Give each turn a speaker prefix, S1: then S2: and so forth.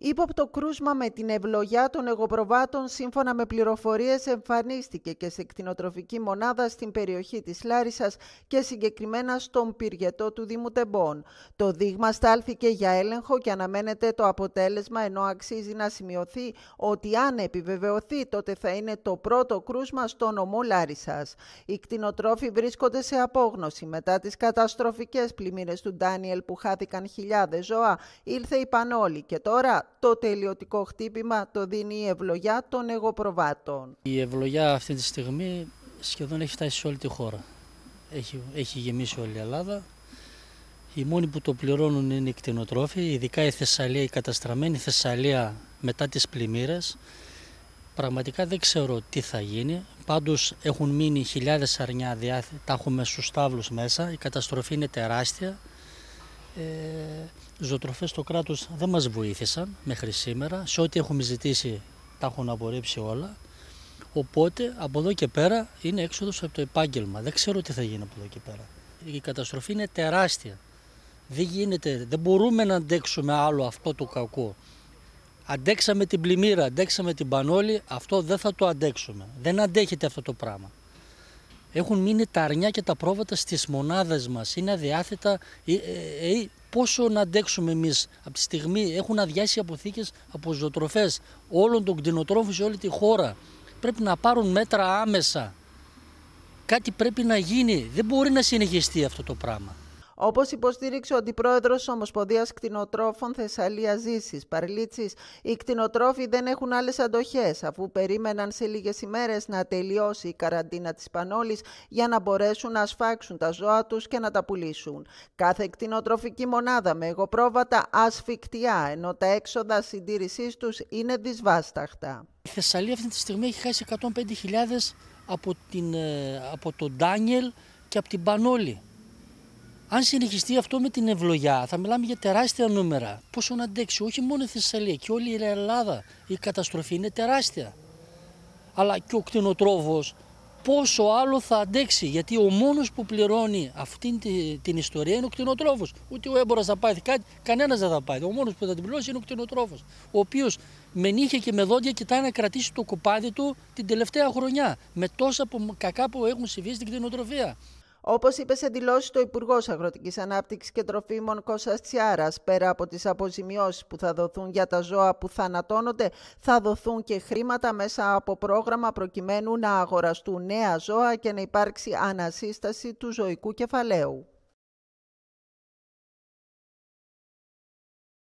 S1: Ήποπτο κρούσμα με την ευλογιά των εγωπροβάτων σύμφωνα με πληροφορίες εμφανίστηκε και σε κτηνοτροφική μονάδα στην περιοχή της Λάρισας και συγκεκριμένα στον πυργετό του Δήμου Τεμπών. Το δείγμα στάλθηκε για έλεγχο και αναμένεται το αποτέλεσμα ενώ αξίζει να σημειωθεί ότι αν επιβεβαιωθεί τότε θα είναι το πρώτο κρούσμα στο νομό Λάρισας. Οι κτηνοτρόφοι βρίσκονται σε απόγνωση μετά τις καταστροφικές πλημμύρες του Ντάνιελ που χάθηκαν χιλιάδες ζώα. Ήλθε η Πανόλη και τώρα το τελειωτικό χτύπημα το δίνει η ευλογιά των εγωπροβάτων.
S2: Η ευλογιά αυτή τη στιγμή σχεδόν έχει φτάσει σε όλη τη χώρα. Έχει, έχει γεμίσει όλη η Ελλάδα. Οι μόνοι που το πληρώνουν είναι οι κτηνοτρόφοι, ειδικά η Θεσσαλία, η καταστραμμένη Θεσσαλία μετά τις πλημμύρες. Πραγματικά δεν ξέρω τι θα γίνει. Πάντως έχουν μείνει χιλιάδες αρνιά, τα έχουμε στους τάβλους μέσα. Η καταστροφή είναι τεράστια οι ε, ζωτροφές στο κράτος δεν μας βοήθησαν μέχρι σήμερα. Σε ό,τι έχουμε ζητήσει τα έχουν απορρίψει όλα. Οπότε από εδώ και πέρα είναι έξοδος από το επάγγελμα. Δεν ξέρω τι θα γίνει από εδώ και πέρα. Η καταστροφή είναι τεράστια. Δεν γίνεται, δεν μπορούμε να αντέξουμε άλλο αυτό το κακό. Αντέξαμε την πλημμύρα, αντέξαμε την πανόλη, αυτό δεν θα το αντέξουμε. Δεν αντέχεται αυτό το πράγμα. Έχουν μείνει τα αρνιά και τα πρόβατα στις μονάδες μας. Είναι αδιάθετα. Ε, ε, ε, ε πόσο να αντέξουμε εμείς. Από τη στιγμή έχουν αδειάσει αποθήκες από ζωοτροφές όλων των κτηνοτρόφων σε όλη τη χώρα. Πρέπει να πάρουν μέτρα άμεσα. Κάτι πρέπει να γίνει. Δεν μπορεί να συνεχιστεί αυτό το πράγμα.
S1: Όπως υποστήριξε ο αντιπρόεδρος Ομοσπονδίας Κτηνοτρόφων Θεσσαλίας Ζήση Παρλίτσης, οι κτηνοτρόφοι δεν έχουν άλλες αντοχές, αφού περίμεναν σε λίγες ημέρες να τελειώσει η καραντίνα της Πανόλης για να μπορέσουν να σφάξουν τα ζώα τους και να τα πουλήσουν. Κάθε κτηνοτροφική μονάδα με εγωπρόβατα ασφικτιά,
S2: ενώ τα έξοδα συντήρησής τους είναι δυσβάσταχτα. Η Θεσσαλία αυτή τη στιγμή έχει χάσει 105.000 από, ε, από τον Ντάνιελ και από την Πανόλη. Αν συνεχιστεί αυτό με την ευλογιά, θα μιλάμε για τεράστια νούμερα. Πόσο να αντέξει, όχι μόνο η Θεσσαλία και όλη η Ελλάδα. Η καταστροφή είναι τεράστια. Αλλά και ο κτηνοτρόφος, πόσο άλλο θα αντέξει. Γιατί ο μόνος που πληρώνει αυτή την ιστορία είναι ο κτηνοτρόφος. Ούτε ο έμπορας θα πάει, κάτι, κανένας δεν θα πάει. Ο μόνος που θα την πληρώσει είναι ο κτηνοτρόφος. Ο οποίος με νύχια και με δόντια κοιτάει να κρατήσει το κουπάδι του την τελευταία χρονιά. Με τόσα κακά που έχουν συμβεί στην κτηνοτροφία. Όπως είπε
S1: σε δηλώσεις το Υπουργός Αγροτικής Ανάπτυξης και Τροφίμων Κώστας Τσιάρας, πέρα από τις αποζημιώσεις που θα δοθούν για τα ζώα που θανατώνονται, θα δοθούν και χρήματα μέσα από πρόγραμμα προκειμένου να αγοραστούν νέα ζώα και να υπάρξει ανασύσταση του ζωικού κεφαλαίου.